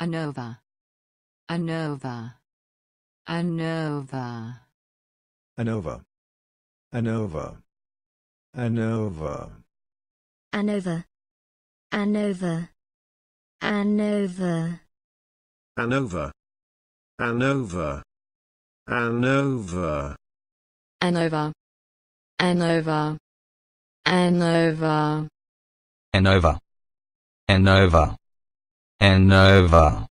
ANOVA. ANOVA. ANOVA. ANOVA. ANOVA. ANOVA. ANOVA. ANOVA. ANOVA. ANOVA. ANOVA. ANOVA. ANOVA. ANOVA. ANOVA. ANOVA. ANOVA. ANOVA